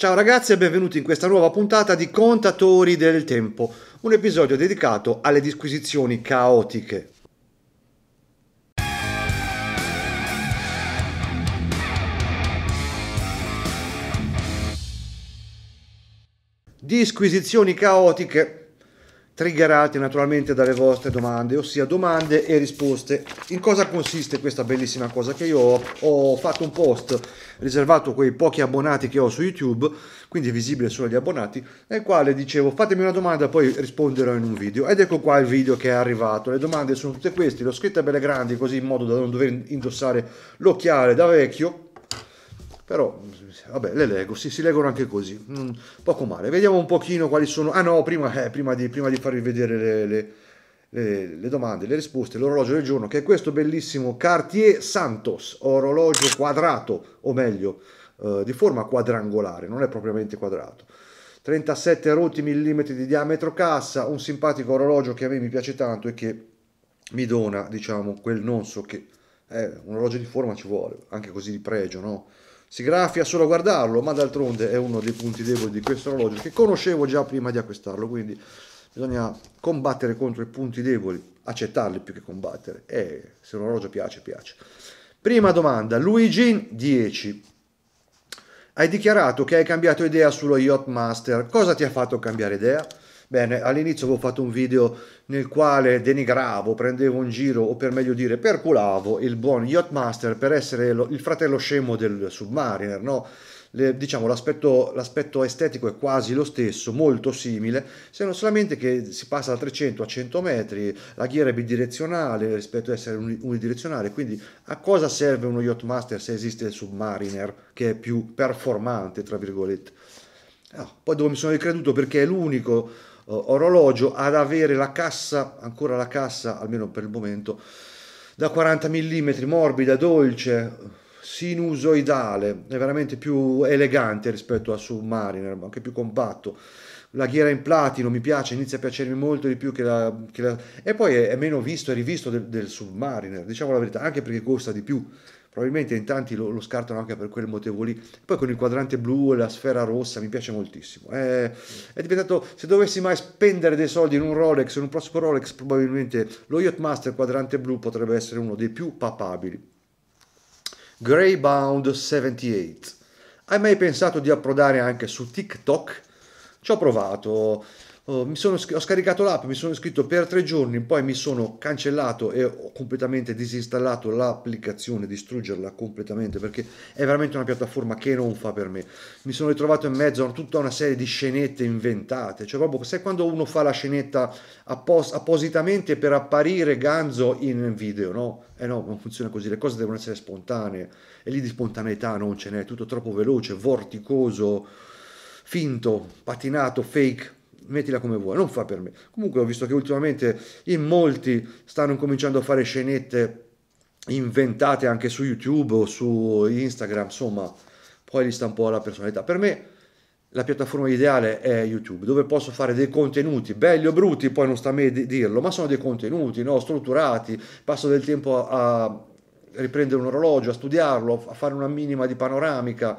Ciao ragazzi e benvenuti in questa nuova puntata di Contatori del Tempo, un episodio dedicato alle disquisizioni caotiche. Disquisizioni caotiche triggerati naturalmente dalle vostre domande, ossia domande e risposte. In cosa consiste questa bellissima cosa? Che io ho, ho fatto un post riservato a quei pochi abbonati che ho su YouTube, quindi visibile solo agli abbonati, nel quale dicevo fatemi una domanda e poi risponderò in un video. Ed ecco qua il video che è arrivato. Le domande sono tutte queste, l'ho scritta belle grandi così in modo da non dover indossare l'occhiale da vecchio però vabbè le leggo si, si leggono anche così mm, poco male vediamo un pochino quali sono ah no prima, eh, prima, di, prima di, farvi vedere le, le, le, le domande le risposte l'orologio del giorno che è questo bellissimo Cartier Santos orologio quadrato o meglio eh, di forma quadrangolare non è propriamente quadrato 37 rotti millimetri di diametro cassa un simpatico orologio che a me mi piace tanto e che mi dona diciamo quel non so che eh, un orologio di forma ci vuole anche così di pregio no si graffia solo a guardarlo, ma d'altronde è uno dei punti deboli di questo orologio che conoscevo già prima di acquistarlo, quindi bisogna combattere contro i punti deboli, accettarli più che combattere. E se un orologio piace, piace. Prima domanda, Luigi 10. Hai dichiarato che hai cambiato idea sullo Yacht Master. Cosa ti ha fatto cambiare idea? Bene, all'inizio avevo fatto un video nel quale denigravo, prendevo in giro, o per meglio dire, perculavo il buon Yachtmaster per essere lo, il fratello scemo del Submariner, no? Le, diciamo l'aspetto, l'aspetto estetico è quasi lo stesso, molto simile, se non solamente che si passa da 300 a 100 metri, la ghiera è bidirezionale rispetto ad essere unidirezionale, quindi a cosa serve uno Yachtmaster se esiste il Submariner che è più performante, tra virgolette? Ah, poi dove mi sono ricreduto perché è l'unico eh, orologio ad avere la cassa, ancora la cassa, almeno per il momento, da 40 mm, morbida, dolce, sinusoidale, è veramente più elegante rispetto al Submariner, anche più compatto. La ghiera in platino mi piace, inizia a piacermi molto di più che la... Che la... E poi è, meno visto e rivisto del, del Submariner, diciamo la verità, anche perché costa di più probabilmente in tanti lo, lo, scartano anche per quel motivo lì. Poi con il quadrante blu e la sfera rossa mi piace moltissimo. È, è, diventato, se dovessi mai spendere dei soldi in un Rolex, in un prossimo Rolex, probabilmente lo Yacht Master quadrante blu potrebbe essere uno dei più papabili. Greybound 78. Hai mai pensato di approdare anche su TikTok? Ci ho provato Uh, sono, ho scaricato l'app, mi sono iscritto per tre giorni, poi mi sono cancellato e ho completamente disinstallato l'applicazione, distruggerla completamente perché è veramente una piattaforma che non fa per me. Mi sono ritrovato in mezzo a tutta una serie di scenette inventate, cioè proprio sai quando uno fa la scenetta appos- appositamente per apparire ganzo in video, no? Eh no, non funziona così, le cose devono essere spontanee e lì di spontaneità non ce n'è, è tutto troppo veloce, vorticoso, finto, patinato, fake mettila come vuoi, non fa per me. Comunque ho visto che ultimamente in molti stanno cominciando a fare scenette inventate anche su YouTube o su Instagram, insomma, poi lì sta un po' la personalità. Per me la piattaforma ideale è YouTube, dove posso fare dei contenuti belli o brutti, poi non sta a me dirlo, ma sono dei contenuti no? strutturati, passo del tempo a riprendere un orologio, a studiarlo, a fare una minima di panoramica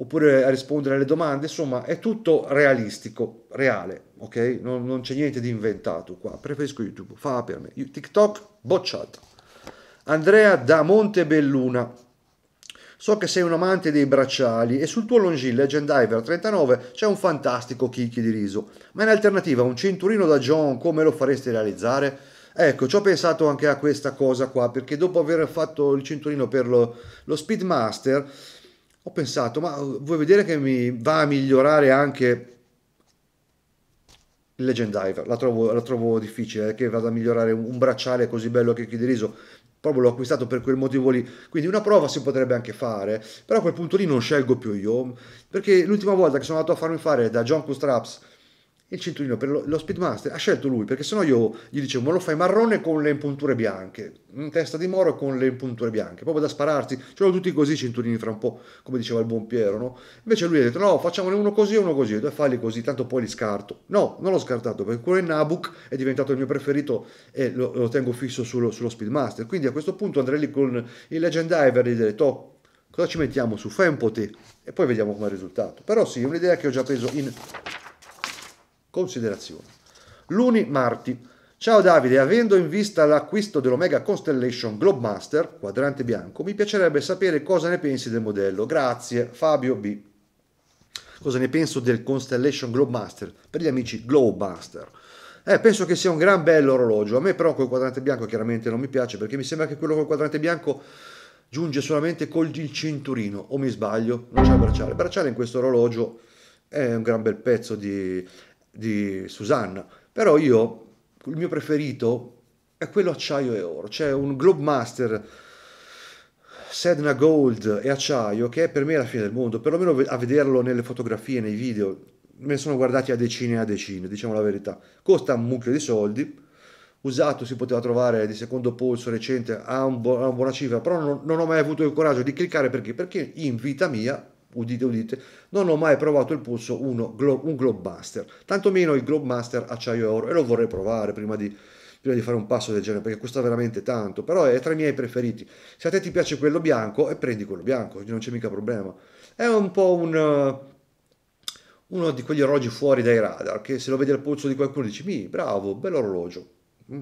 oppure a rispondere alle domande, insomma è tutto realistico, reale, ok? Non, non c'è niente di inventato qua, preferisco YouTube, fa per me. TikTok bocciato. Andrea da Montebelluna, So che sei un amante dei bracciali e sul tuo Longin Legend Diver 39 c'è un fantastico chicchi di riso. Ma in alternativa un cinturino da John come lo faresti realizzare? Ecco, ci ho pensato anche a questa cosa qua, perché dopo aver fatto il cinturino per lo, lo Speedmaster, ho pensato, ma vuoi vedere che mi va a migliorare anche il Legend Diver? La trovo, la trovo difficile, eh, che vada a migliorare un, bracciale così bello che chiede riso. Proprio l'ho acquistato per quel motivo lì. Quindi una prova si potrebbe anche fare, però a quel punto lì non scelgo più io, perché l'ultima volta che sono andato a farmi fare da John Custraps il cinturino per lo, lo Speedmaster ha scelto lui perché sennò io gli dicevo ma lo fai marrone con le impunture bianche in testa di moro con le impunture bianche proprio da spararsi c'erano tutti così i cinturini fra un po' come diceva il buon Piero no? invece lui ha detto no facciamone uno così e uno così e due falli così tanto poi li scarto no non l'ho scartato perché quello in Nabuc è diventato il mio preferito e lo, lo tengo fisso sullo, sullo, Speedmaster quindi a questo punto andrei lì con il Legend Diver e gli direi oh, cosa ci mettiamo su fai un po' te e poi vediamo come è il risultato però sì è un'idea che ho già preso in considerazioni. Luni Marti. Ciao Davide, avendo in vista l'acquisto dell'Omega Constellation Globemaster, quadrante bianco, mi piacerebbe sapere cosa ne pensi del modello. Grazie, Fabio B. Cosa ne penso del Constellation Globemaster? Per gli amici Globemaster. Eh, penso che sia un gran bello orologio. A me però col quadrante bianco chiaramente non mi piace perché mi sembra che quello col quadrante bianco giunge solamente col cinturino o mi sbaglio non c'è il bracciale il bracciale in questo orologio è un gran bel pezzo di di Susanna, però io, il mio preferito è quello acciaio e oro, c'è un Globemaster Sedna Gold e acciaio che è per me la fine del mondo, perlomeno a vederlo nelle fotografie, nei video, me ne sono guardati a decine e a decine, diciamo la verità, costa un mucchio di soldi, usato si poteva trovare di secondo polso recente a, un bu- a una buona cifra, però non, non, ho mai avuto il coraggio di cliccare perché? Perché in vita mia udite udite, non ho mai provato il polso uno, glo, un Globebuster, tantomeno il Globebuster acciaio oro e lo vorrei provare prima di, prima di fare un passo del genere perché costa veramente tanto, però è tra i miei preferiti. Se a te ti piace quello bianco e prendi quello bianco, non c'è mica problema. È un po' un uno di quegli orologi fuori dai radar che se lo vedi al polso di qualcuno dici mi bravo, bell'orologio. Mm.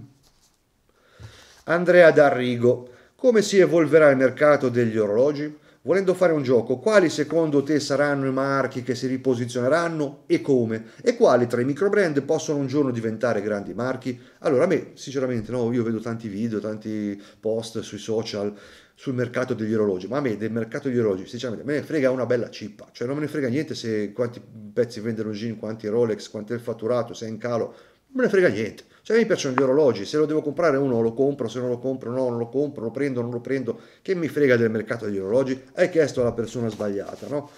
Andrea D'Arrigo, come si evolverà il mercato degli orologi? Volendo fare un gioco, quali secondo te saranno i marchi che si riposizioneranno e come? E quali tra i microbrand possono un giorno diventare grandi marchi? Allora, a me, sinceramente, no, io vedo tanti video, tanti post sui social sul mercato degli orologi, ma a me del mercato degli orologi, sinceramente, me ne frega una bella cippa, cioè non me ne frega niente se quanti pezzi vendono jean, quanti Rolex, quanto è il fatturato, se è in calo, non me ne frega niente cioè, a me piacciono gli orologi, se lo devo comprare uno lo compro, se non lo compro no, non lo compro, lo prendo, non lo prendo, che mi frega del mercato degli orologi? Hai chiesto alla persona sbagliata, no?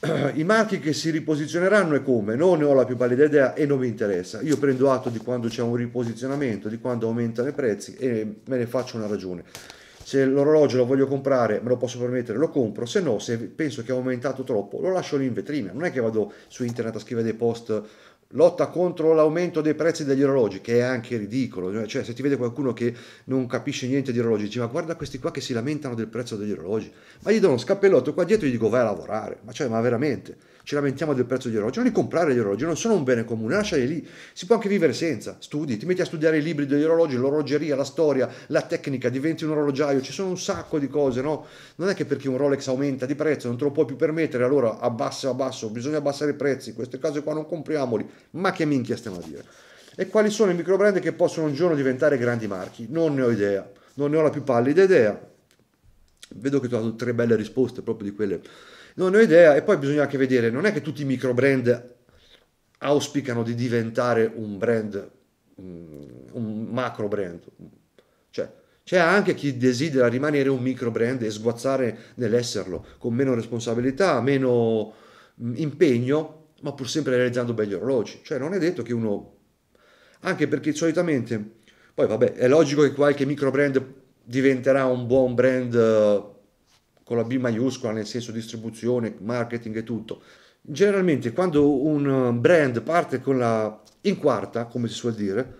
I marchi che si riposizioneranno e come? Non ne ho la più pallida idea e non mi interessa. Io prendo atto di quando c'è un riposizionamento, di quando aumentano i prezzi e me ne faccio una ragione se l'orologio lo voglio comprare me lo posso permettere lo compro se no se penso che è aumentato troppo lo lascio lì in vetrina non è che vado su internet a scrivere dei post lotta contro l'aumento dei prezzi degli orologi, che è anche ridicolo, cioè se ti vede qualcuno che non capisce niente di orologi, dici ma guarda questi qua che si lamentano del prezzo degli orologi, ma gli do uno scappellotto qua dietro e gli dico vai a lavorare, ma cioè ma veramente, ci lamentiamo del prezzo di orologi, non comprare gli orologi, non sono un bene comune, lasciali lì, si può anche vivere senza, studi, ti metti a studiare i libri degli orologi, l'orologeria, la storia, la tecnica, diventi un orologiaio, ci sono un sacco di cose, no? Non è che perché un Rolex aumenta di prezzo non te lo puoi più permettere, allora abbassa, abbasso, bisogna abbassare i prezzi, queste cose qua non compriamoli, ma che minchia stiamo a dire? E quali sono i microbrand che possono un giorno diventare grandi marchi? Non ne ho idea, non ne ho la più pallida idea. Vedo che tu hai dato tre belle risposte proprio di quelle non ho idea e poi bisogna anche vedere, non è che tutti i micro brand auspicano di diventare un brand, mm, un macro brand, cioè c'è anche chi desidera rimanere un micro brand e sguazzare nell'esserlo con meno responsabilità, meno mm, impegno, ma pur sempre realizzando belli orologi, cioè non è detto che uno, anche perché solitamente, poi vabbè è logico che qualche micro brand diventerà un buon brand con la B maiuscola nel senso distribuzione, marketing e tutto. Generalmente quando un eh, brand parte con la in quarta, come si suol dire,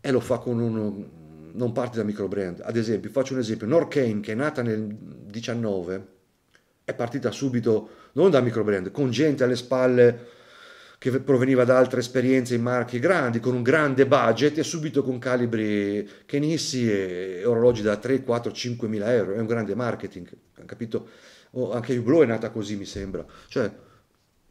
e lo fa con un mm, non parte da micro brand. Ad esempio, faccio un esempio, Norcane che è nata nel 19 è partita subito non da micro brand, con gente alle spalle che proveniva da altre esperienze in marchi grandi, con un grande budget e subito con calibri chenissi e orologi da 3, 4, 5 mila euro. È un grande marketing, capito? Oh, anche Hublot è nata così, mi sembra. Cioè,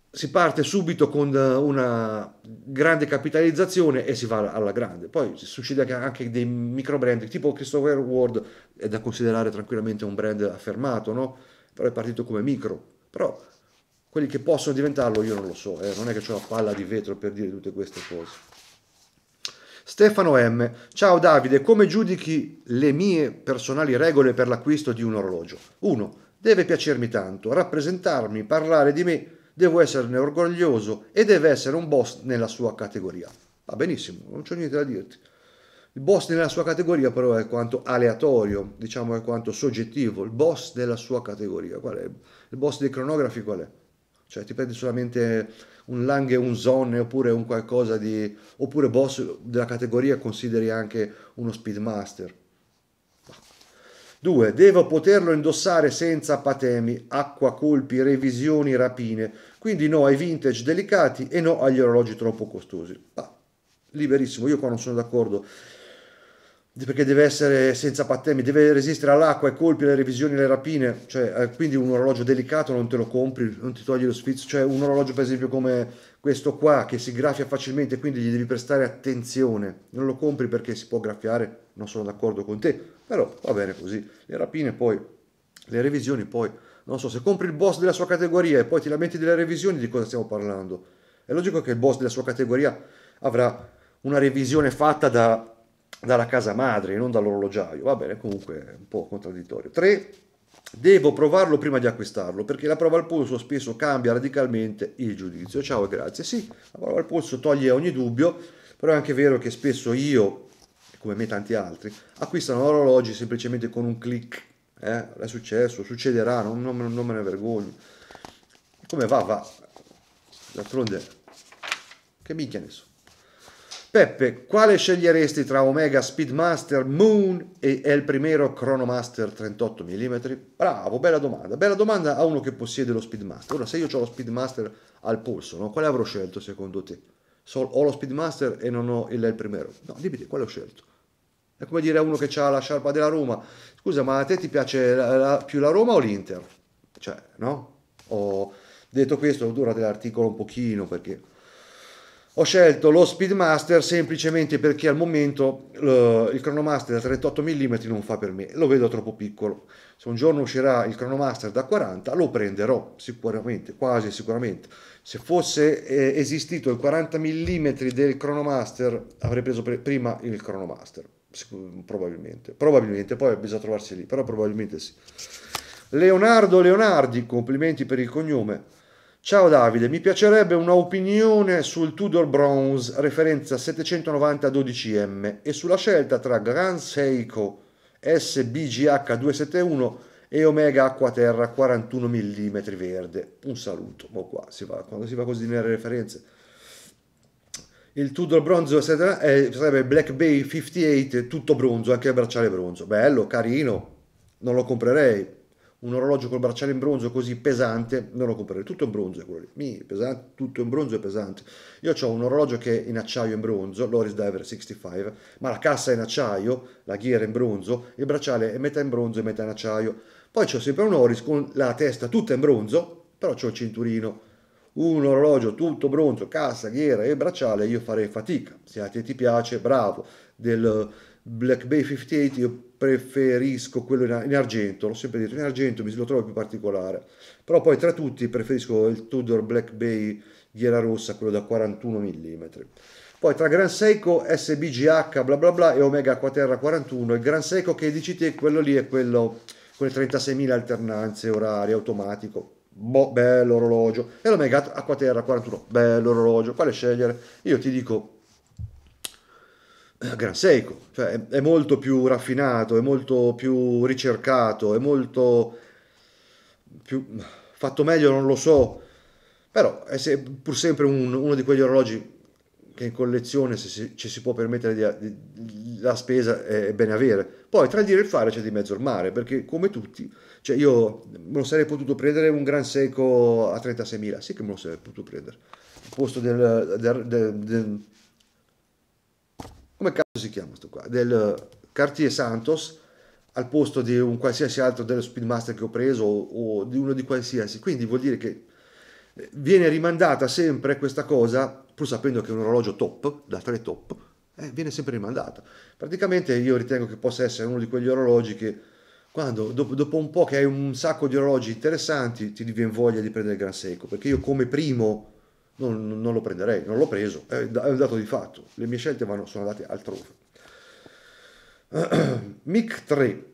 si parte subito con una grande capitalizzazione e si va alla grande. Poi succede anche dei micro brand, tipo Christopher Ward, è da considerare tranquillamente un brand affermato, no? Però è partito come micro. Però quelli che possono diventarlo io non lo so, eh, non è che ho una palla di vetro per dire tutte queste cose. Stefano M. Ciao Davide, come giudichi le mie personali regole per l'acquisto di un orologio? 1. Deve piacermi tanto, rappresentarmi, parlare di me, devo esserne orgoglioso e deve essere un boss nella sua categoria. Va benissimo, non c'è niente da dirti. Il boss nella sua categoria però è quanto aleatorio, diciamo è quanto soggettivo, il boss della sua categoria, qual è? Il boss dei cronografi qual è? cioè ti prendi solamente un Lange, un Zone oppure un qualcosa di... oppure boss della categoria consideri anche uno Speedmaster. 2. Devo poterlo indossare senza patemi, acqua, colpi, revisioni, rapine. Quindi no ai vintage delicati e no agli orologi troppo costosi. Ah, liberissimo, io qua non sono d'accordo perché deve essere senza patemi, deve resistere all'acqua, ai colpi, alle revisioni, alle rapine, cioè, eh, quindi un orologio delicato non te lo compri, non ti togli lo sfizio, cioè un orologio per esempio come questo qua che si graffia facilmente, quindi gli devi prestare attenzione, non lo compri perché si può graffiare, non sono d'accordo con te, però va bene così, le rapine poi, le revisioni poi, non so, se compri il boss della sua categoria e poi ti lamenti delle revisioni di cosa stiamo parlando? È logico che il boss della sua categoria avrà una revisione fatta da dalla casa madre, non dall'orologiaio. Va bene, comunque è un po' contraddittorio. 3. Devo provarlo prima di acquistarlo perché la prova al polso spesso cambia radicalmente il giudizio. Ciao e grazie. Sì, la prova al polso toglie ogni dubbio, però è anche vero che spesso io, come me tanti altri, acquistano orologi semplicemente con un click. Eh, è successo, succederà, non, non, non me ne vergogno. Come va, va. D'altronde, che minchia ne so. Peppe, quale sceglieresti tra Omega Speedmaster Moon e El Primero Chronomaster 38 mm? Bravo, bella domanda. Bella domanda a uno che possiede lo Speedmaster. Ora, se io ho lo Speedmaster al polso, no? quale avrò scelto secondo te? So, ho lo Speedmaster e non ho il El Primero. No, dimmi te, quale ho scelto? È come dire a uno che ha la sciarpa della Roma, scusa, ma a te ti piace la, la, più la Roma o l'Inter? Cioè, no? Ho detto questo, dura dell'articolo un pochino perché ho scelto lo Speedmaster semplicemente perché al momento eh, il Chronomaster da 38 mm non fa per me, lo vedo troppo piccolo. Se un giorno uscirà il Chronomaster da 40 lo prenderò sicuramente, quasi sicuramente. Se fosse eh, esistito il 40 mm del Chronomaster avrei preso pre- prima il Chronomaster, probabilmente. Probabilmente, poi bisogna trovarsi lì, però probabilmente sì. Leonardo Leonardi, complimenti per il cognome. Ciao Davide, mi piacerebbe un'opinione sul Tudor Bronze referenza 790-12M e sulla scelta tra Grand Seiko SBGH271 e Omega Acquaterra 41 mm verde. Un saluto, boh qua si va, quando si va così nelle referenze. Il Tudor Bronze eccetera, sarebbe Black Bay 58, tutto bronzo, anche il bracciale bronzo. Bello, carino, non lo comprerei un orologio col bracciale in bronzo così pesante, non lo comprerei, tutto in bronzo è quello lì, Mi, pesante, tutto in bronzo è pesante. Io ho un orologio che è in acciaio in bronzo, l'Oris Diver 65, ma la cassa è in acciaio, la ghiera è in bronzo, il bracciale è metà in bronzo e metà in acciaio. Poi ho sempre un Oris con la testa tutta in bronzo, però ho il cinturino, un orologio tutto bronzo, cassa, ghiera e bracciale, io farei fatica. Se a te ti piace, bravo, del Black Bay 58 io preferisco quello in, argento, l'ho sempre detto, in argento mi lo trovo più particolare, però poi tra tutti preferisco il Tudor Black Bay ghiera rossa, quello da 41 mm. Poi tra Gran Seiko SBGH bla bla bla e Omega Quaterra 41, il Gran Seiko che dici te, quello lì è quello con le 36.000 alternanze orarie automatico. Boh, bello orologio. E l'Omega Aquaterra 41, bello orologio. Quale scegliere? Io ti dico eh, gran Seiko, cioè è molto più raffinato, è molto più ricercato, è molto più fatto meglio, non lo so, però è pur sempre un, uno di quegli orologi che in collezione se si, ci si può permettere di, di, la spesa è bene avere. Poi tra il dire e il fare c'è di mezzo il mare, perché come tutti, cioè io non sarei potuto prendere un Gran Seiko a 36.000, sì che me lo sarei potuto prendere, al posto del, del, del, del come cazzo si chiama questo qua, del eh, Cartier Santos al posto di un qualsiasi altro dello Speedmaster che ho preso o, o di uno di qualsiasi, quindi vuol dire che eh, viene rimandata sempre questa cosa, pur sapendo che è un orologio top, da tre top, eh, viene sempre rimandata. Praticamente io ritengo che possa essere uno di quegli orologi che quando dopo, dopo, un po' che hai un sacco di orologi interessanti ti viene voglia di prendere il Gran Seiko, perché io come primo non, non lo prenderei, non l'ho preso, è, un dato di fatto, le mie scelte vanno, sono andate altrove. Mic 3.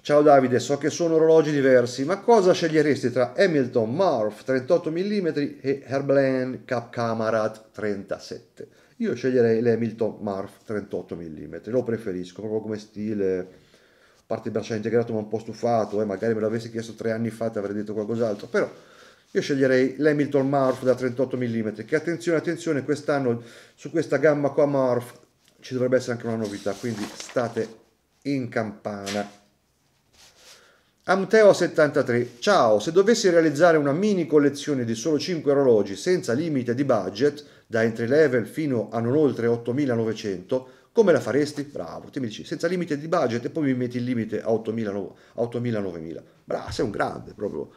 Ciao Davide, so che sono orologi diversi, ma cosa sceglieresti tra Hamilton Marf 38 mm e Herbland Cap Camarat 37? Io sceglierei l'Hamilton Marf 38 mm, lo preferisco proprio come stile, a parte il bracciale integrato ma un po' stufato, eh, magari me l'avessi chiesto tre anni fa ti avrei detto qualcos'altro, però io sceglierei l'Hamilton Marf da 38 mm, che attenzione, attenzione, quest'anno su questa gamma qua Marf ci dovrebbe essere anche una novità, quindi state in campana. Amteo 73, ciao, se dovessi realizzare una mini collezione di solo 5 orologi senza limite di budget, da entry level fino a non oltre 8900, come la faresti? Bravo, ti mi dici, senza limite di budget e poi mi metti il limite a 8.000-9.000. Bravo, sei un grande proprio.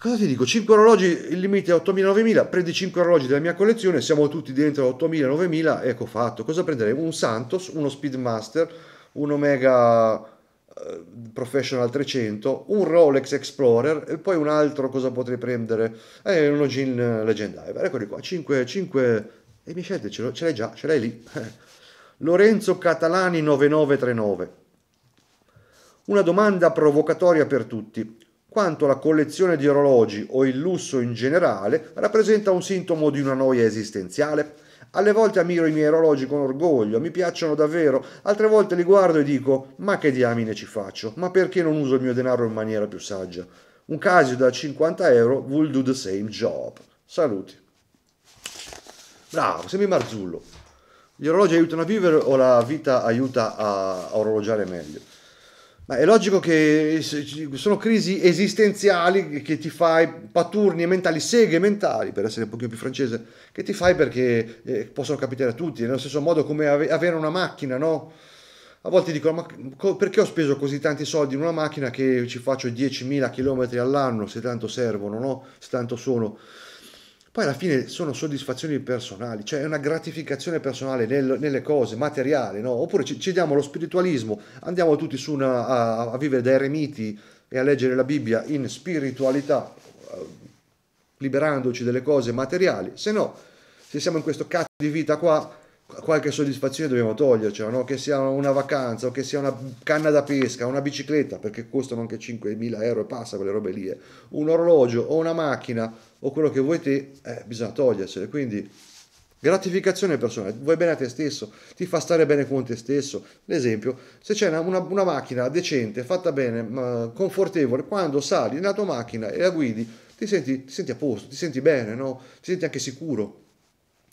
Cosa ti dico? 5 orologi, il limite è 8.000-9.000, prendi 5 orologi della mia collezione, siamo tutti dentro 8.000-9.000, ecco fatto. Cosa prenderei? Un Santos, uno Speedmaster, un Omega eh, Professional 300, un Rolex Explorer e poi un altro cosa potrei prendere? Eh, uno Gin Legendiver. Eccoli qua, 5, 5 e mi scelte, ce, ce l'hai già, ce l'hai lì. Lorenzo Catalani 9939. Una domanda provocatoria per tutti quanto la collezione di orologi o il lusso in generale rappresenta un sintomo di una noia esistenziale. Alle volte ammiro i miei orologi con orgoglio, mi piacciono davvero, altre volte li guardo e dico ma che diamine ci faccio, ma perché non uso il mio denaro in maniera più saggia? Un casio da 50 euro will do the same job. Saluti. Bravo, sembri Marzullo. Gli orologi aiutano a vivere o la vita aiuta a orologiare meglio? Ma è logico che sono crisi esistenziali che ti fai, paturni mentali, seghe mentali, per essere un pochino più francese, che ti fai perché eh, possono capitare a tutti, nello stesso modo come ave- avere una macchina, no? A volte dicono, ma co- perché ho speso così tanti soldi in una macchina che ci faccio 10.000 km all'anno, se tanto servono, no? Se tanto sono. Poi alla fine sono soddisfazioni personali, cioè una gratificazione personale nel, nelle cose, materiali, no? Oppure ci, ci, diamo lo spiritualismo, andiamo tutti su una, a, a, vivere da eremiti e a leggere la Bibbia in spiritualità, eh, liberandoci delle cose materiali, se no, se siamo in questo cazzo di vita qua, qualche soddisfazione dobbiamo togliercela, no? che sia una vacanza o che sia una canna da pesca, una bicicletta, perché costano anche 5.000 euro e passa quelle robe lì, eh. un orologio o una macchina o quello che vuoi te, eh, bisogna togliersele. Quindi gratificazione personale, vuoi bene a te stesso, ti fa stare bene con te stesso. L'esempio, se c'è una, una, una macchina decente, fatta bene, confortevole, quando sali nella tua macchina e la guidi, ti senti, ti senti a posto, ti senti bene, no? ti senti anche sicuro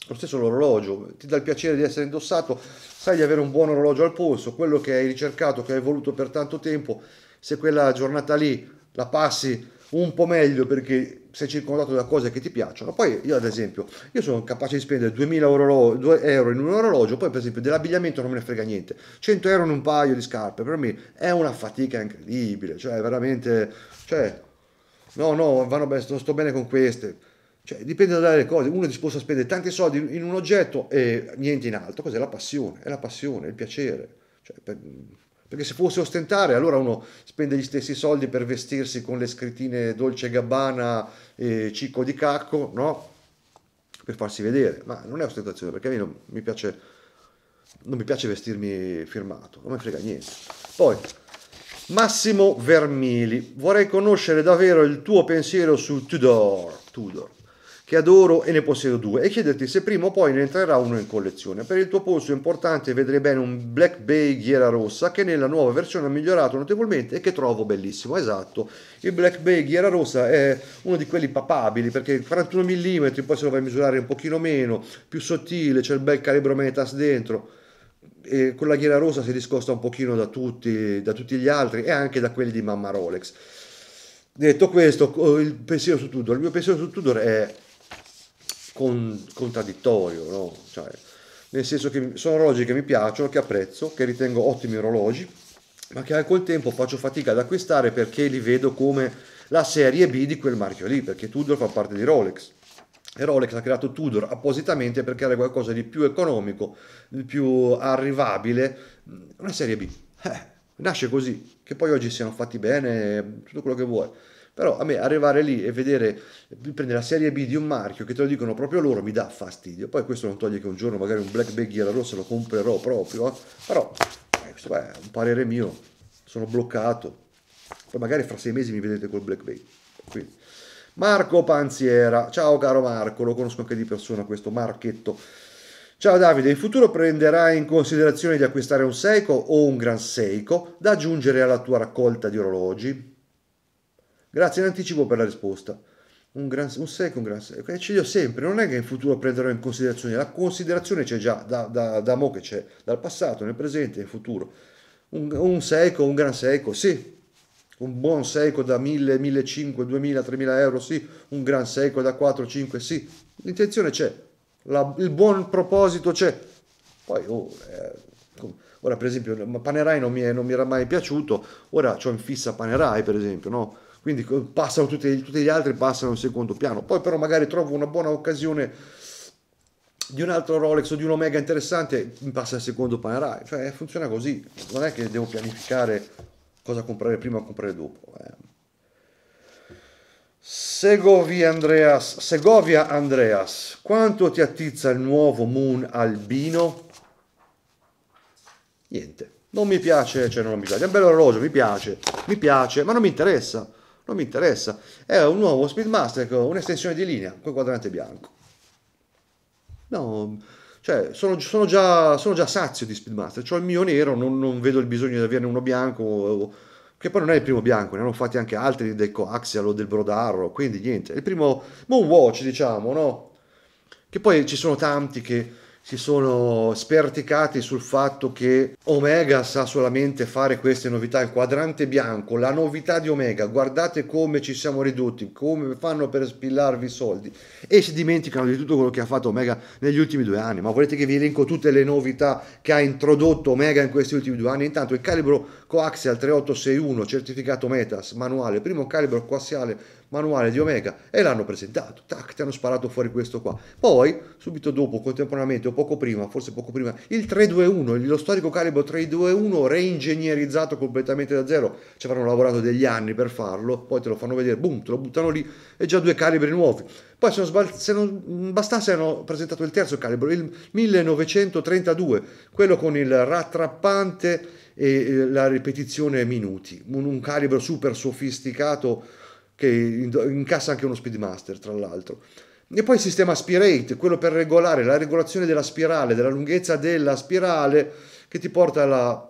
lo stesso l'orologio, ti dà il piacere di essere indossato, sai di avere un buon orologio al polso, quello che hai ricercato, che hai voluto per tanto tempo, se quella giornata lì la passi un po' meglio perché sei circondato da cose che ti piacciono. Poi io ad esempio, io sono capace di spendere 2000 euro, 2 euro in un orologio, poi per esempio dell'abbigliamento non me ne frega niente, 100 euro in un paio di scarpe, per me è una fatica incredibile, cioè veramente, cioè, no no, vanno bene, sto, sto bene con queste cioè, dipende dalle cose, uno è disposto a spendere tanti soldi in un oggetto e niente in altro, cos'è la passione? È la passione, è il piacere. Cioè, per... perché se fosse ostentare, allora uno spende gli stessi soldi per vestirsi con le scrittine Dolce Gabbana e Cicco di Cacco, no? Per farsi vedere, ma non è ostentazione, perché a me non mi piace, non mi piace vestirmi firmato, non mi frega niente. Poi, Massimo Vermili, vorrei conoscere davvero il tuo pensiero su Tudor. Tudor che adoro e ne possiedo due, e chiederti se prima o poi ne entrerà uno in collezione. Per il tuo polso è importante vedere bene un Black Bay ghiera rossa che nella nuova versione ha migliorato notevolmente e che trovo bellissimo. Esatto, il Black Bay ghiera rossa è uno di quelli papabili perché 41 mm, poi se lo vai a misurare un pochino meno, più sottile, c'è il bel calibro metas dentro. E con la ghiera rossa si discosta un pochino da tutti, da tutti gli altri e anche da quelli di mamma Rolex. Detto questo, eh, il pensiero su Tudor, il mio pensiero su Tudor è con, contraddittorio, no? cioè, nel senso che sono orologi che mi piacciono, che apprezzo, che ritengo ottimi orologi, ma che al contempo faccio fatica ad acquistare perché li vedo come la serie B di quel marchio lì, perché Tudor fa parte di Rolex. E Rolex ha creato Tudor appositamente per creare qualcosa di più economico, di più arrivabile, una serie B. Eh, nasce così, che poi oggi siano fatti bene, tutto quello che vuoi però a me arrivare lì e vedere, prendere la serie B di un marchio che te lo dicono proprio loro mi dà fastidio. Poi questo non toglie che un giorno magari un Black bag ghiera rossa lo comprerò proprio, eh? però eh, questo è un parere mio, sono bloccato. Poi magari fra sei mesi mi vedete col Black bag Quindi. Marco Panziera, ciao caro Marco, lo conosco anche di persona questo Marchetto. Ciao Davide, in futuro prenderai in considerazione di acquistare un Seiko o un Gran Seiko da aggiungere alla tua raccolta di orologi? Grazie in anticipo per la risposta. Un, gran, un secco, un gran secco. ce li ho sempre. Non è che in futuro prenderò in considerazione. La considerazione c'è già da, da, da mo che c'è, dal passato, nel presente, nel futuro. Un, un secco, un gran secco, sì. Un buon secco da 1000, 1500, 2000, 3000 euro, sì. Un gran secco da 4, 5, sì. L'intenzione c'è. La, il buon proposito c'è. Poi, oh, eh, Ora, per esempio, Panerai non mi, è, non mi era mai piaciuto, ora ho in fissa Panerai, per esempio, no? quindi passano tutti, tutti gli altri passano in secondo piano poi però magari trovo una buona occasione di un altro Rolex o di un Omega interessante mi passa al secondo Panerai cioè funziona così non è che devo pianificare cosa comprare prima o comprare dopo eh. Segovia Andreas, Segovia Andreas, quanto ti attizza il nuovo Moon Albino? Niente, non mi piace, cioè non mi piace, è un bello orologio, mi piace, mi piace, ma non mi interessa non mi interessa. È un nuovo Speedmaster con un'estensione di linea, con quadrante bianco. No, cioè, sono, sono, già, sono già, sazio di Speedmaster, ho il mio nero, non, non, vedo il bisogno di averne uno bianco, che poi non è il primo bianco, ne hanno fatti anche altri del Coaxial o del Brodarro, quindi niente, è il primo Moonwatch, diciamo, no? Che poi ci sono tanti che si sono sperticati sul fatto che Omega sa solamente fare queste novità, il quadrante bianco, la novità di Omega, guardate come ci siamo ridotti, come fanno per spillarvi i soldi e si dimenticano di tutto quello che ha fatto Omega negli ultimi due anni, ma volete che vi elenco tutte le novità che ha introdotto Omega in questi ultimi due anni? Intanto il calibro coaxial 3861 certificato Metas, manuale, primo calibro coaxiale manuale di Omega e l'hanno presentato, tac, ti hanno sparato fuori questo qua. Poi, subito dopo, contemporaneamente o poco prima, forse poco prima, il 321, lo storico calibro 321 reingegnerizzato completamente da zero, ci avranno lavorato degli anni per farlo, poi te lo fanno vedere, boom, te lo buttano lì e già due calibri nuovi. Poi se non, sbal- se non bastasse hanno presentato il terzo calibro, il 1932, quello con il rattrappante e la ripetizione minuti, un, un calibro super sofisticato che incassa anche uno Speedmaster, tra l'altro. E poi il sistema spirate, quello per regolare la regolazione della spirale, della lunghezza della spirale, che ti porta alla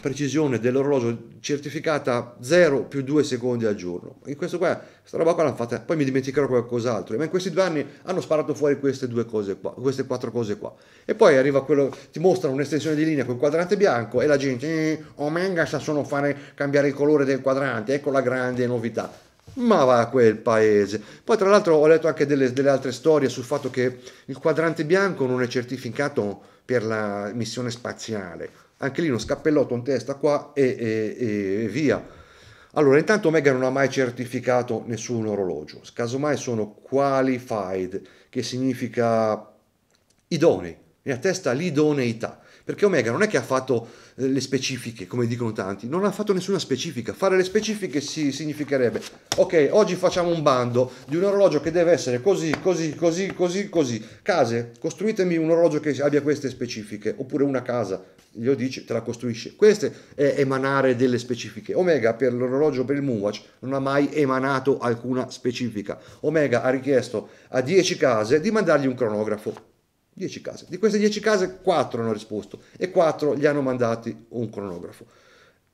precisione dell'orologio certificata 0 più 2 secondi al giorno. In questo qua, questa roba qua l'hanno fatta, poi mi dimenticherò qualcos'altro, ma in questi due anni hanno sparato fuori queste due cose qua, queste quattro cose qua. E poi arriva quello, ti mostrano un'estensione di linea col quadrante bianco e la gente, eh, oh menga, sa solo fare, cambiare il colore del quadrante, ecco la grande novità ma va a quel paese. Poi tra l'altro ho letto anche delle, delle altre storie sul fatto che il quadrante bianco non è certificato per la missione spaziale. Anche lì uno scappellotto in testa qua e, e, e via. Allora, intanto Omega non ha mai certificato nessun orologio, casomai sono qualified, che significa idonei nella attesta l'idoneità, perché Omega non è che ha fatto eh, le specifiche, come dicono tanti, non ha fatto nessuna specifica. Fare le specifiche si, significherebbe, ok, oggi facciamo un bando di un orologio che deve essere così, così, così, così, così. Case, costruitemi un orologio che abbia queste specifiche, oppure una casa, glielo dice, te la costruisce. Queste è emanare delle specifiche. Omega per l'orologio per il Moonwatch non ha mai emanato alcuna specifica. Omega ha richiesto a 10 case di mandargli un cronografo 10 case. Di queste 10 case 4 hanno risposto e 4 gli hanno mandati un cronografo,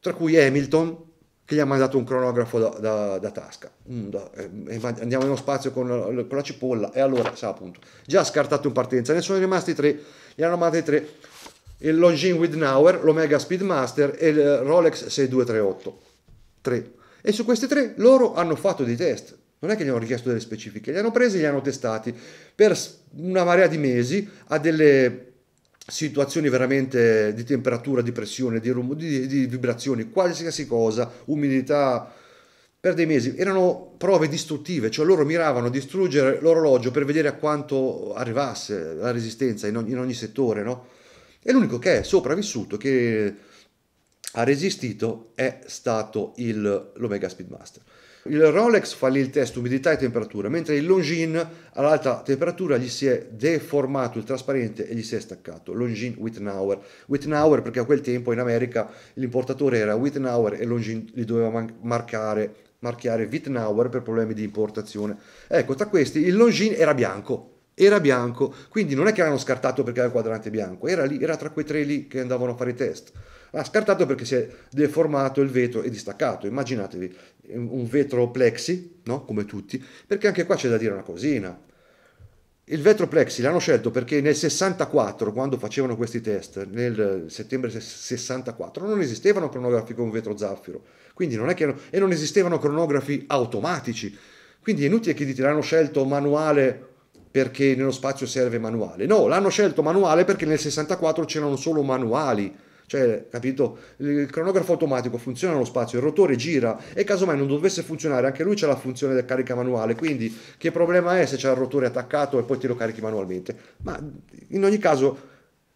tra cui Hamilton che gli ha mandato un cronografo da, da, da tasca. Mm, eh, andiamo in uno spazio con, con, la cipolla e allora sa appunto, già scartato in partenza, ne sono rimasti 3, gli hanno mandati 3, il Longines Widnauer, l'Omega Speedmaster e il Rolex 6238. 3. E su questi 3 loro hanno fatto dei test non è che gli hanno richiesto delle specifiche, li hanno presi e li hanno testati per una marea di mesi a delle situazioni veramente di temperatura, di pressione, di, rum- di, di vibrazioni, qualsiasi cosa, umidità, per dei mesi. Erano prove distruttive, cioè loro miravano a distruggere l'orologio per vedere a quanto arrivasse la resistenza in ogni, in ogni settore, no? E l'unico che è sopravvissuto, che ha resistito, è stato il, l'Omega Speedmaster. Il Rolex fa lì il test umidità e temperatura, mentre il Longines all'alta temperatura gli si è deformato il trasparente e gli si è staccato. Longines Wittenauer. Wittenauer perché a quel tempo in America l'importatore era Wittenauer e Longines li doveva marcare, marchiare Wittenauer per problemi di importazione. Ecco, tra questi il Longines era bianco, era bianco, quindi non è che l'hanno scartato perché era il quadrante bianco, era, lì, era tra quei tre lì che andavano a fare i test. Ha scartato perché si è deformato il vetro e distaccato. Immaginatevi un vetro plexi, no? come tutti, perché anche qua c'è da dire una cosina. Il vetro plexi l'hanno scelto perché nel 64, quando facevano questi test, nel settembre 64, non esistevano cronografi con vetro zaffiro, quindi non è che, e non esistevano cronografi automatici, quindi è inutile che dite l'hanno scelto manuale perché nello spazio serve manuale. No, l'hanno scelto manuale perché nel 64 c'erano solo manuali cioè, capito? Il cronografo automatico funziona nello spazio, il rotore gira e casomai non dovesse funzionare, anche lui c'è la funzione del carica manuale, quindi che problema è se c'è il rotore attaccato e poi te lo carichi manualmente? Ma in ogni caso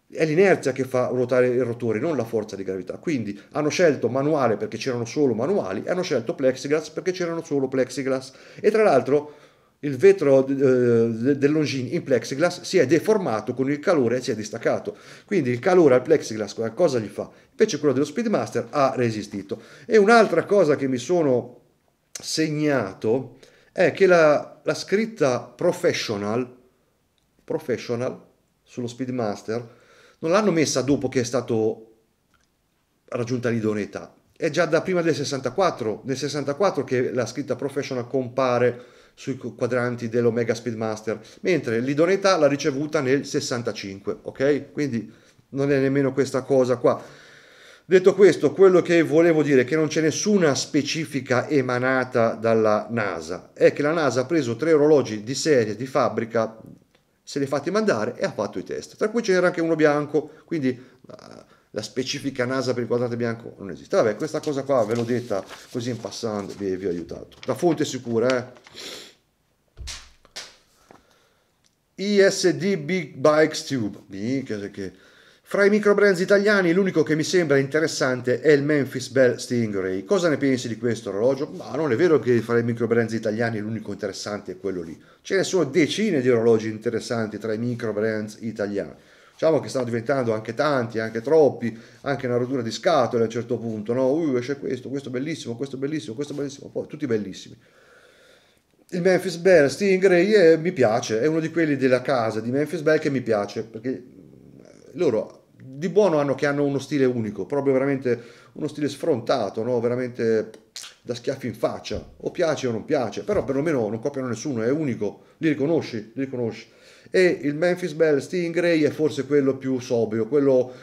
è l'inerzia che fa ruotare il rotore, non la forza di gravità. Quindi hanno scelto manuale perché c'erano solo manuali e hanno scelto plexiglass perché c'erano solo plexiglass. E tra l'altro il vetro eh, del Longines in plexiglass si è deformato con il calore e si è distaccato. Quindi il calore al plexiglass cosa gli fa? Invece quello dello Speedmaster ha resistito. E un'altra cosa che mi sono segnato è che la, la scritta professional, professional sullo Speedmaster non l'hanno messa dopo che è stato raggiunta l'idoneità. È già da prima del 64, nel 64 che la scritta professional compare sui quadranti dell'Omega Speedmaster, mentre l'idoneità l'ha ricevuta nel 65, ok? Quindi non è nemmeno questa cosa qua. Detto questo, quello che volevo dire è che non c'è nessuna specifica emanata dalla NASA, è che la NASA ha preso tre orologi di serie di fabbrica, se li ha fatti mandare e ha fatto i test, tra cui c'era anche uno bianco, quindi ah, la specifica NASA per il quadrante bianco non esiste. Vabbè, questa cosa qua ve l'ho detta così in passando, vi, vi ho aiutato. La fonte sicura, eh? ISD Big Bikes Tube. Mica che... Fra i microbrands italiani l'unico che mi sembra interessante è il Memphis Bell Stingray. Cosa ne pensi di questo orologio? Ma non è vero che fra i microbrands italiani l'unico interessante è quello lì. Ce ne sono decine di orologi interessanti tra i microbrands italiani diciamo che stanno diventando anche tanti, anche troppi, anche una rottura di scatole a un certo punto, no? Uh, esce questo, questo bellissimo, questo bellissimo, questo bellissimo, poi tutti bellissimi. Il Memphis Bell, Stingray, eh, mi piace, è uno di quelli della casa di Memphis Bell che mi piace, perché eh, loro di buono hanno che hanno uno stile unico, proprio veramente uno stile sfrontato, no? veramente da schiaffi in faccia, o piace o non piace, però perlomeno non copiano nessuno, è unico, li riconosci, li riconosci e il Memphis Bell Stingray è forse quello più sobrio, quello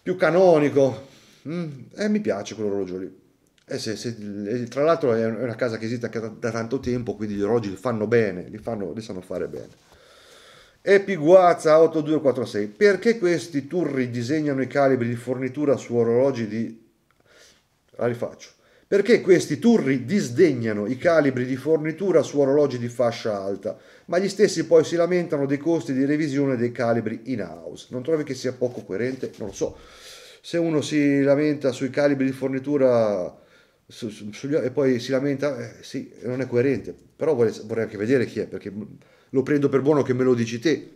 più canonico mm, e mi piace quell'orologio lì. E se, se, e tra l'altro è una casa che esiste anche da, da tanto tempo, quindi gli orologi li fanno bene, li, fanno, li sanno fare bene. E Piguazza 8246. Perché questi turri disegnano i calibri di fornitura su orologi di... La rifaccio perché questi turri disdegnano i calibri di fornitura su orologi di fascia alta, ma gli stessi poi si lamentano dei costi di revisione dei calibri in house. Non trovi che sia poco coerente? Non lo so. Se uno si lamenta sui calibri di fornitura su, su, su, e poi si lamenta, eh, sì, non è coerente, però vorrei, vorrei anche vedere chi è, perché lo prendo per buono che me lo dici te.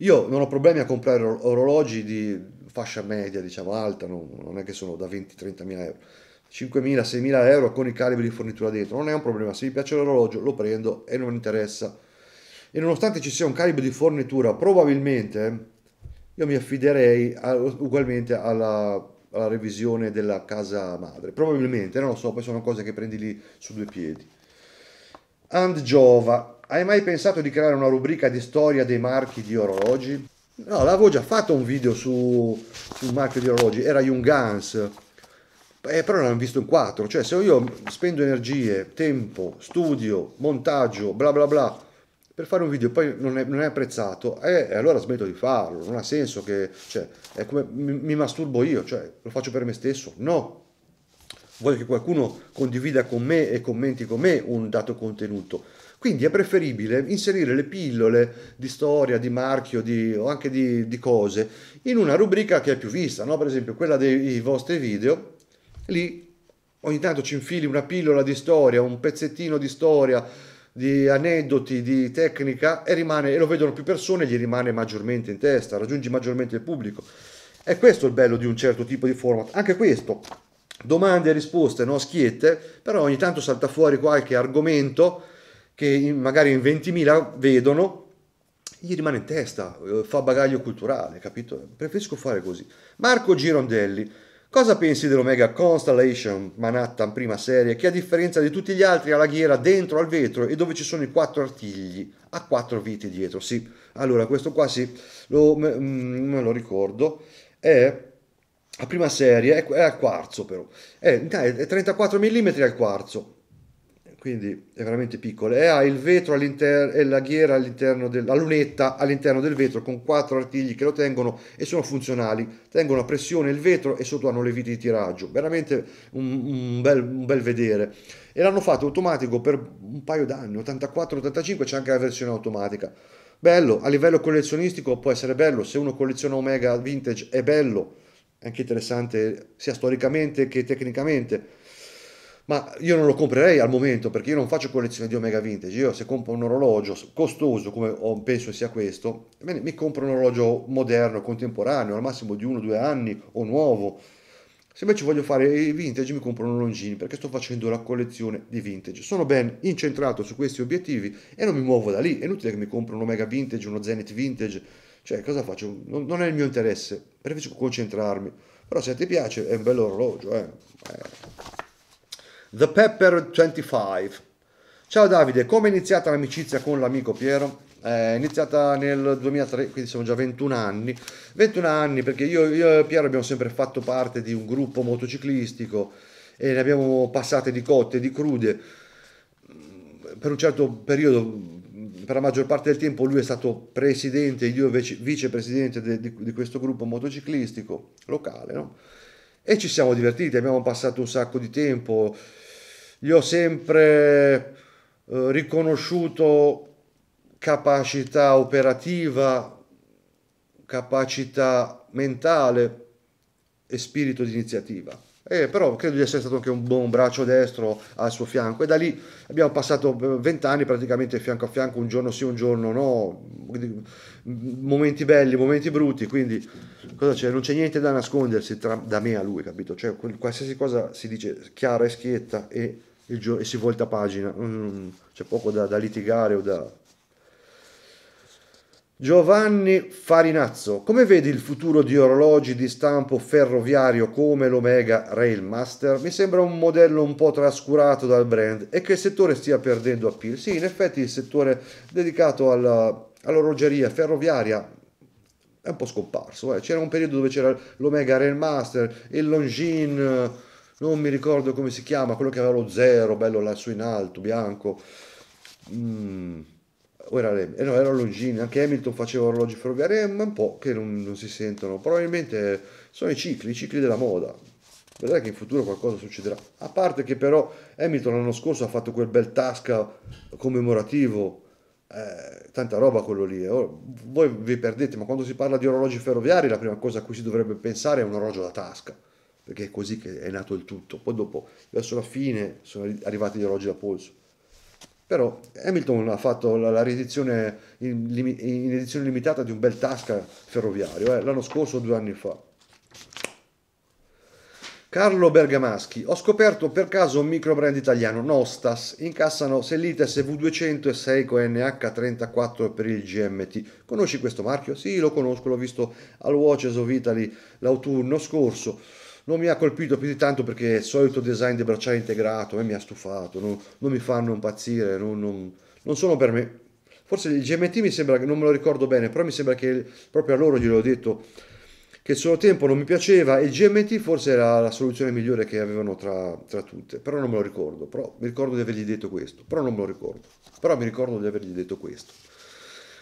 Io non ho problemi a comprare orologi di fascia media, diciamo alta, non, non è che sono da 20-30 mila euro 5.000, 6.000 euro con i calibri di fornitura dentro, non è un problema, se mi piace l'orologio lo prendo e non interessa. E nonostante ci sia un calibro di fornitura, probabilmente io mi affiderei a, ugualmente alla, alla, revisione della casa madre. Probabilmente, non lo so, poi sono cose che prendi lì su due piedi. And Giova, hai mai pensato di creare una rubrica di storia dei marchi di orologi? No, l'avevo già fatto un video su, sul marchio di orologi, era Jungans eh, però non hanno visto in 4 cioè se io spendo energie, tempo, studio, montaggio, bla bla bla, per fare un video poi non è, non è apprezzato, eh, e eh, allora smetto di farlo, non ha senso che, cioè, è come mi, mi masturbo io, cioè, lo faccio per me stesso, no. Voglio che qualcuno condivida con me e commenti con me un dato contenuto. Quindi è preferibile inserire le pillole di storia, di marchio di, o anche di, di cose in una rubrica che è più vista, no? per esempio quella dei vostri video Lì ogni tanto ci infili una pillola di storia, un pezzettino di storia, di aneddoti, di tecnica e, rimane, e lo vedono più persone, gli rimane maggiormente in testa, raggiungi maggiormente il pubblico. E questo è il bello di un certo tipo di format. Anche questo, domande e risposte, no schiette, però ogni tanto salta fuori qualche argomento che in, magari in 20.000 vedono gli rimane in testa, eh, fa bagaglio culturale, capito? Preferisco fare così. Marco Girondelli, Cosa pensi dell'Omega Constellation Manhattan prima serie che a differenza di tutti gli altri ha la ghiera dentro al vetro e dove ci sono i quattro artigli a quattro viti dietro? Sì, allora questo qua sì, lo, me mm, lo ricordo, è la prima serie, è, a quarzo però, è, è 34 mm al quarzo, quindi è veramente piccolo e ha il vetro all'interno e la ghiera all'interno della lunetta all'interno del vetro con quattro artigli che lo tengono e sono funzionali tengono a pressione il vetro e sotto hanno le viti di tiraggio veramente un, un, bel, un bel, vedere e l'hanno fatto automatico per un paio d'anni 84-85 c'è anche la versione automatica bello a livello collezionistico può essere bello se uno colleziona Omega vintage è bello è anche interessante sia storicamente che tecnicamente ma io non lo comprerei al momento perché io non faccio collezione di Omega Vintage, io se compro un orologio costoso come penso sia questo, mi compro un orologio moderno, contemporaneo, al massimo di uno o due anni o nuovo. Se invece voglio fare i vintage mi compro un Longini perché sto facendo la collezione di vintage. Sono ben incentrato su questi obiettivi e non mi muovo da lì. È inutile che mi compro un Omega Vintage, uno Zenith Vintage. Cioè, cosa faccio? Non, è il mio interesse. Preferisco concentrarmi. Però se ti piace è un bello orologio. Eh. eh. The Pepper 25. Ciao Davide, come è iniziata l'amicizia con l'amico Piero? È iniziata nel 2003, quindi sono già 21 anni. 21 anni perché io, io e Piero abbiamo sempre fatto parte di un gruppo motociclistico e ne abbiamo passate di cotte, di crude. Per un certo periodo per la maggior parte del tempo lui è stato presidente, io invece vicepresidente de, di, di, questo gruppo motociclistico locale, no? e ci siamo divertiti, abbiamo passato un sacco di tempo. Li ho sempre eh, riconosciuto capacità operativa, capacità mentale e spirito di iniziativa. Eh, però credo di essere stato anche un buon braccio destro al suo fianco e da lì abbiamo passato eh, vent'anni praticamente fianco a fianco, un giorno sì, un giorno no, mm, momenti belli, momenti brutti, quindi cosa c'è? non c'è niente da nascondersi tra, da me a lui, capito? Cioè qualsiasi cosa si dice chiara e schietta e, e si volta pagina, mm, c'è poco da, da litigare o da, Giovanni Farinazzo, come vedi il futuro di orologi di stampo ferroviario come l'Omega Railmaster? Mi sembra un modello un po' trascurato dal brand e che il settore stia perdendo appeal. Sì, in effetti il settore dedicato alla, all'orologeria ferroviaria è un po' scomparso. Eh. C'era un periodo dove c'era l'Omega Railmaster, il Longines, non mi ricordo come si chiama, quello che aveva lo zero, bello lassù in alto, bianco. Mm era, eh, no, era orologini, anche Hamilton faceva orologi ferroviari, ma un po' che non, non, si sentono. Probabilmente sono i cicli, i cicli della moda. Vedrai che in futuro qualcosa succederà. A parte che però Hamilton l'anno scorso ha fatto quel bel tasca commemorativo, eh, tanta roba quello lì. Eh, voi vi perdete, ma quando si parla di orologi ferroviari la prima cosa a cui si dovrebbe pensare è un orologio da tasca, perché è così che è nato il tutto. Poi dopo, verso la fine, sono arrivati gli orologi da polso. Però Hamilton ha fatto la, la riedizione in, in, edizione limitata di un bel tasca ferroviario, eh, l'anno scorso o due anni fa. Carlo Bergamaschi, ho scoperto per caso un micro brand italiano, Nostas, incassano Selites V200 e Seiko NH34 per il GMT. Conosci questo marchio? Sì, lo conosco, l'ho visto al Watches of Italy l'autunno scorso non mi ha colpito più di tanto perché il solito design di bracciale integrato a me mi ha stufato, non, non mi fanno impazzire, non, non, non, sono per me. Forse il GMT mi sembra, che non me lo ricordo bene, però mi sembra che proprio a loro glielo ho detto che il solo tempo non mi piaceva e il GMT forse era la soluzione migliore che avevano tra, tra tutte, però non me lo ricordo, però mi ricordo di avergli detto questo, però non me lo ricordo, però mi ricordo di avergli detto questo.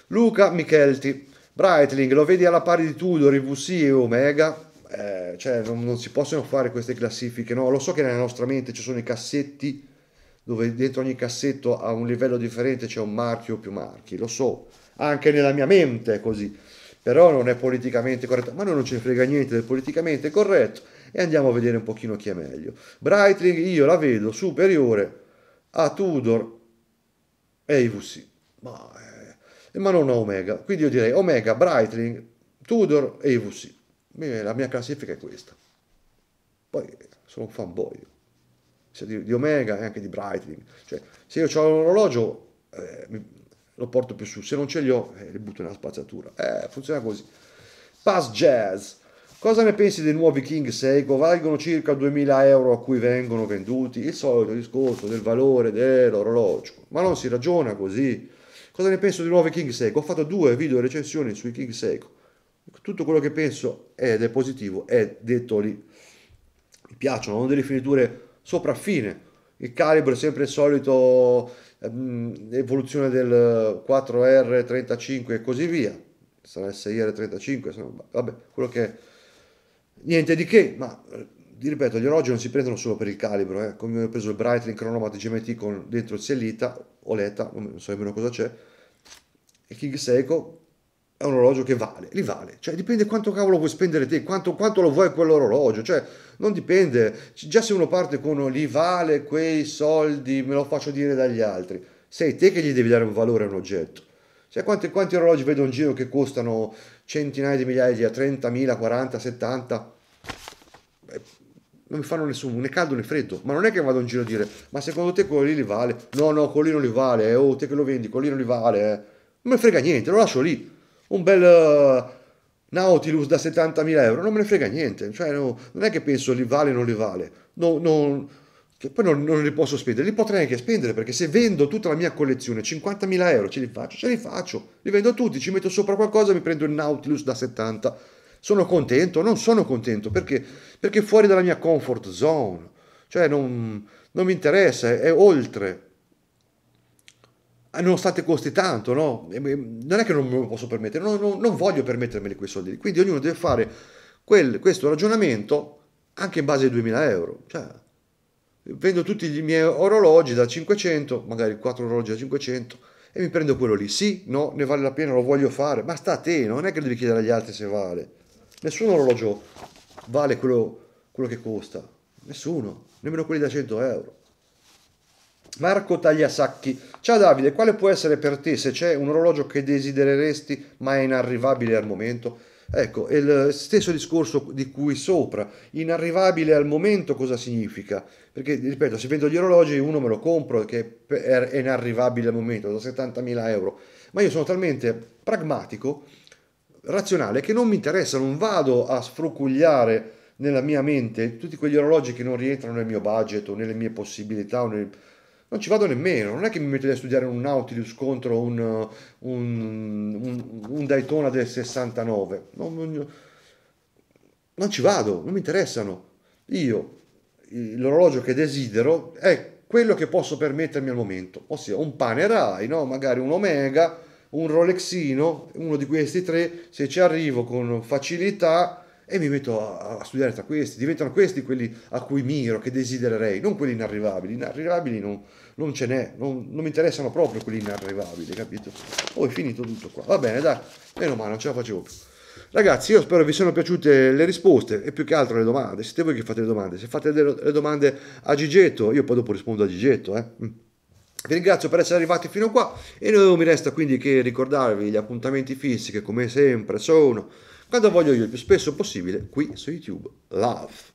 Luca Michelti, Breitling, lo vedi alla pari di Tudor, in VC e Omega? Eh, cioè non, non, si possono fare queste classifiche, no? Lo so che nella nostra mente ci sono i cassetti dove dentro ogni cassetto a un livello differente c'è un marchio o più marchi, lo so, anche nella mia mente è così, però non è politicamente corretto, ma noi non ci frega niente del politicamente corretto e andiamo a vedere un pochino chi è meglio. Breitling io la vedo superiore a Tudor e IVC, ma, eh, ma non a Omega, quindi io direi Omega, Breitling, Tudor e IVC la mia classifica è questa. Poi sono un fanboy, sia di, di Omega e anche di Breitling. Cioè, se io ho l'orologio, eh, lo porto più su, se non ce li ho, eh, li butto nella spazzatura. Eh, funziona così. Pass Jazz. Cosa ne pensi dei nuovi King Seiko? Valgono circa 2000 euro a cui vengono venduti. Il solito discorso del valore dell'orologio. Ma non si ragiona così. Cosa ne penso dei nuovi King Seiko? Ho fatto due video recensioni sui King Seiko. Ecco, tutto quello che penso ed è positivo è detto lì. Mi piacciono, hanno delle finiture sopraffine. Il calibro è sempre il solito ehm, evoluzione del 4R35 e così via. Sarà SIR35, vabbè, quello che Niente di che, ma ti ripeto, gli orologi non si prendono solo per il calibro, eh. come ho preso il Breitling Chronomat GMT con dentro il Sellita Oleta non so nemmeno cosa c'è, e King Seiko è un orologio che vale, li vale, cioè dipende quanto cavolo vuoi spendere te, quanto, quanto lo vuoi quell'orologio, cioè non dipende, già se uno parte con li vale quei soldi, me lo faccio dire dagli altri, sei te che gli devi dare un valore a un oggetto, cioè quanti, quanti orologi vedo in giro che costano centinaia di migliaia di 30.000, 40, 70, Beh, non mi fanno nessuno, né caldo né freddo, ma non è che vado in giro a dire, ma secondo te quello lì li vale? No, no, quello lì non li vale, eh. oh te che lo vendi, quello lì non li vale, eh. non mi frega niente, lo lascio lì un bel eh, Nautilus da 70.000 euro, non me ne frega niente, cioè, no, non è che penso li vale o non li vale, no, no, poi non, non, li posso spendere, li potrei anche spendere perché se vendo tutta la mia collezione, 50.000 euro, ce li faccio, ce li faccio, li vendo tutti, ci metto sopra qualcosa e mi prendo il Nautilus da 70. Sono contento? Non sono contento perché, perché fuori dalla mia comfort zone, cioè non, non mi interessa, è oltre, Ah, nonostante costi tanto, no? non è che non me lo posso permettere, non, non, non voglio permettermi quei soldi. Quindi ognuno deve fare quel, questo ragionamento anche in base ai 2000 euro. Cioè, vendo tutti i miei orologi da 500, magari 4 orologi da 500 e mi prendo quello lì. Sì, no, ne vale la pena, lo voglio fare, ma sta a te, non è che devi chiedere agli altri se vale. Nessun orologio vale quello, quello che costa, nessuno, nemmeno quelli da 100 euro. Marco Tagliasacchi. Ciao Davide, quale può essere per te se c'è un orologio che desidereresti ma è inarrivabile al momento? Ecco, è il stesso discorso di cui sopra, inarrivabile al momento cosa significa? Perché, ripeto, se vendo gli orologi uno me lo compro che è inarrivabile al momento, da 70.000 euro, ma io sono talmente pragmatico, razionale, che non mi interessa, non vado a sfrucugliare nella mia mente tutti quegli orologi che non rientrano nel mio budget o nelle mie possibilità o nel non ci vado nemmeno, non è che mi metto a studiare un Nautilus contro un, un, un, un Daytona del 69, non, non, non ci vado, non mi interessano. Io l'orologio che desidero è quello che posso permettermi al momento, ossia un Panerai, no? magari un Omega, un Rolexino, uno di questi tre, se ci arrivo con facilità e mi metto a, a, studiare tra questi, diventano questi quelli a cui miro, che desidererei, non quelli inarrivabili, inarrivabili non, non ce n'è, non, non, mi interessano proprio quelli inarrivabili, capito? Oh, è finito tutto qua, va bene, dai, meno male, non ce la facevo più. Ragazzi, io spero vi siano piaciute le risposte e più che altro le domande, siete voi che fate le domande, se fate le domande a Gigetto, io poi dopo rispondo a Gigetto, eh. Mm. Vi ringrazio per essere arrivati fino a qua e non mi resta quindi che ricordarvi gli appuntamenti fissi che come sempre sono quando voglio io il più spesso possibile qui su YouTube. Love.